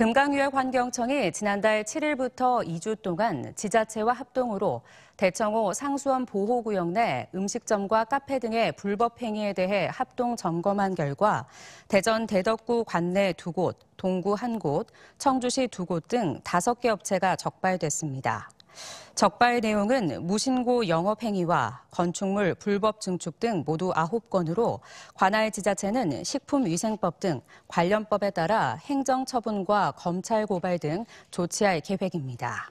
금강유역 환경청이 지난달 7일부터 2주 동안 지자체와 합동으로 대청호 상수원 보호구역 내 음식점과 카페 등의 불법 행위에 대해 합동 점검한 결과 대전 대덕구 관내 두 곳, 동구 한 곳, 청주시 두 곳 등 다섯 개 업체가 적발됐습니다. 적발 내용은 무신고 영업행위와 건축물 불법 증축 등 모두 9건으로 관할 지자체는 식품위생법 등 관련법에 따라 행정처분과 검찰 고발 등 조치할 계획입니다.